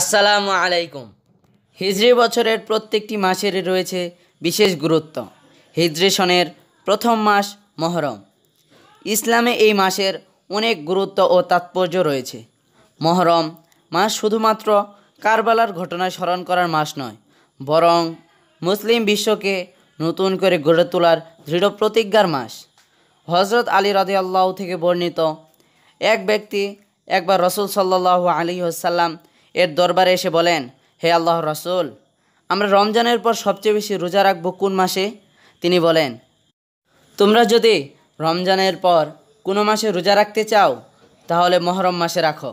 আসসালামু আলাইকুম হিজড়ি বছরের প্রত্যেকটি মাসের রয়েছে বিশেষ গুরুত্ব হিজরি প্রথম মাস মহরম ইসলামে এই মাসের অনেক গুরুত্ব ও তাৎপর্য রয়েছে মহরম মাস শুধুমাত্র কারবালার ঘটনা স্মরণ করার মাস নয় বরং মুসলিম বিশ্বকে নতুন করে গড়ে তোলার দৃঢ় প্রতিজ্ঞার মাস হজরত আলী রাজি আল্লাহ থেকে বর্ণিত এক ব্যক্তি একবার রসুল সাল্লাহ আলী ওসাল্লাম এর দরবারে এসে বলেন হে আল্লাহ রসুল আমরা রমজানের পর সবচেয়ে বেশি রোজা রাখবো কোন মাসে তিনি বলেন তোমরা যদি রমজানের পর কোনো মাসে রোজা রাখতে চাও তাহলে মহরম মাসে রাখো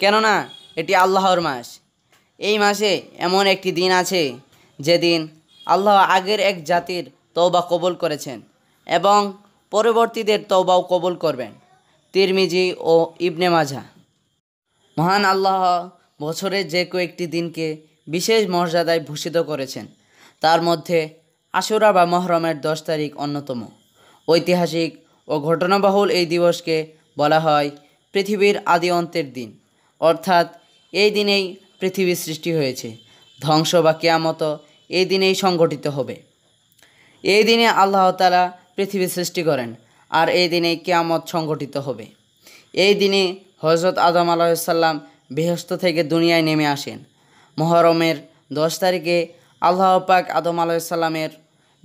কেননা এটি আল্লাহর মাস এই মাসে এমন একটি দিন আছে যেদিন আল্লাহ আগের এক জাতির তওবা কবুল করেছেন এবং পরবর্তীদের তওবাও কবুল করবেন তিরমিজি ও ইবনে মাঝা মহান আল্লাহ বছরের যে কয়েকটি দিনকে বিশেষ মর্যাদায় ভূষিত করেছেন তার মধ্যে আশুরা বা মহরমের দশ তারিখ অন্যতম ঐতিহাসিক ও ঘটনাবহুল এই দিবসকে বলা হয় পৃথিবীর আদি অন্তের দিন অর্থাৎ এই দিনেই পৃথিবী সৃষ্টি হয়েছে ধ্বংস বা কেয়ামত এই দিনেই সংগঠিত হবে এই দিনে আল্লাহ তালা পৃথিবী সৃষ্টি করেন আর এই দিনেই কেয়ামত সংগঠিত হবে এই দিনে হজরত আদম আলাহিসাল্লাম বৃহস্ত থেকে দুনিয়ায় নেমে আসেন মহরমের দশ তারিখে আল্লাহ পাক আদম আলাইসাল্লামের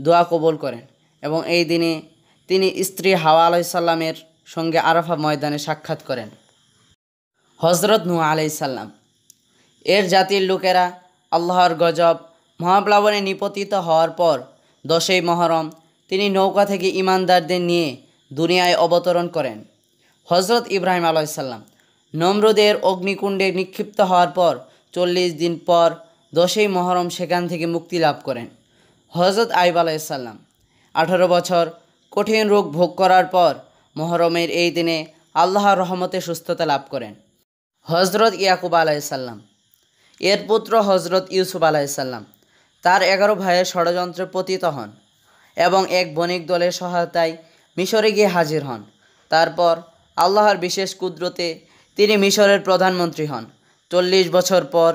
দোয়া কবুল করেন এবং এই দিনে তিনি স্ত্রী হাওয়া আলাইসাল্লামের সঙ্গে আরাফা ময়দানে সাক্ষাৎ করেন হজরত নুয়া আলাইসাল্লাম এর জাতির লোকেরা আল্লাহর গজব মহাপ্লাবনে নিপতিত হওয়ার পর দশই মহরম তিনি নৌকা থেকে ইমানদারদের নিয়ে দুনিয়ায় অবতরণ করেন হজরত ইব্রাহিম আলাইসাল্লাম নম্রদের অগ্নিকুণ্ডে নিক্ষিপ্ত হওয়ার পর চল্লিশ দিন পর দশই মহরম সেখান থেকে মুক্তি লাভ করেন হজরত আইব আলাইসাল্লাম আঠারো বছর কঠিন রোগ ভোগ করার পর মহরমের এই দিনে আল্লাহর রহমতে সুস্থতা লাভ করেন হজরত ইয়াকুব আলাইসাল্লাম এর পুত্র হজরত ইউসুফ আলাইসাল্লাম তার এগারো ভাইয়ের ষড়যন্ত্রে পতিত হন এবং এক বণিক দলের সহায়তায় মিশরে গিয়ে হাজির হন তারপর আল্লাহর বিশেষ কুদরতে তিনি মিশরের প্রধানমন্ত্রী হন চল্লিশ বছর পর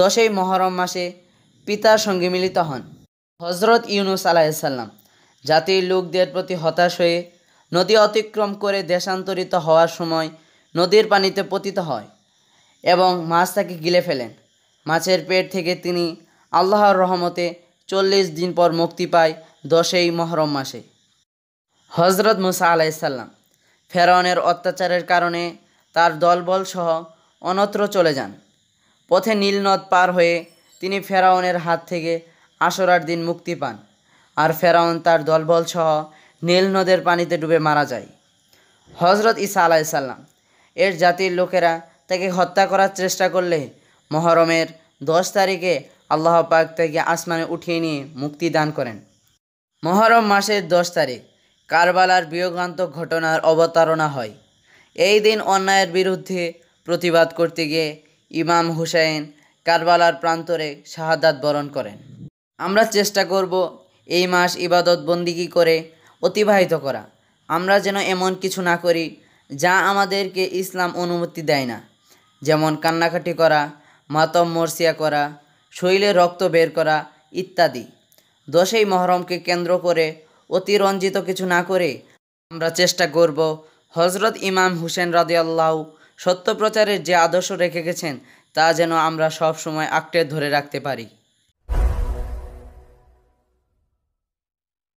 দশই মহরম মাসে পিতার সঙ্গে মিলিত হন হজরত ইউনুস আলাইসাল্লাম জাতির লোকদের প্রতি হতাশ হয়ে নদী অতিক্রম করে দেশান্তরিত হওয়ার সময় নদীর পানিতে পতিত হয় এবং মাছ তাকে গিলে ফেলেন মাছের পেট থেকে তিনি আল্লাহর রহমতে চল্লিশ দিন পর মুক্তি পায় দশই মহরম মাসে হজরত মুসা আলাইসাল্লাম ফেরনের অত্যাচারের কারণে তার দলবল সহ অনত্র চলে যান পথে নীলনদ পার হয়ে তিনি ফেরাউনের হাত থেকে আসরার দিন মুক্তি পান আর ফেরাউন তার দলবল সহ নীলনদের পানিতে ডুবে মারা যায় হজরত ইসা আলাইসাল্লাম এর জাতির লোকেরা তাকে হত্যা করার চেষ্টা করলে মহরমের দশ তারিখে আল্লাহ পাক তাকে আসমানে উঠিয়ে নিয়ে মুক্তি দান করেন মহরম মাসের দশ তারিখ কারবালার বিয়োগান্ত ঘটনার অবতারণা হয় এই দিন অন্যায়ের বিরুদ্ধে প্রতিবাদ করতে গিয়ে ইমাম হুসাইন কারবালার প্রান্তরে শাহাদাত বরণ করেন আমরা চেষ্টা করব এই মাস ইবাদত বন্দিগি করে অতিবাহিত করা আমরা যেন এমন কিছু না করি যা আমাদেরকে ইসলাম অনুমতি দেয় না যেমন কান্নাকাটি করা মাতম মর্সিয়া করা শৈলে রক্ত বের করা ইত্যাদি দশই মহরমকে কেন্দ্র করে অতিরঞ্জিত কিছু না করে আমরা চেষ্টা করব হজরত ইমাম হুসেন রাদিয়াল্লাহ সত্য প্রচারের যে আদর্শ রেখে গেছেন তা যেন আমরা সব সময় ধরে রাখতে পারি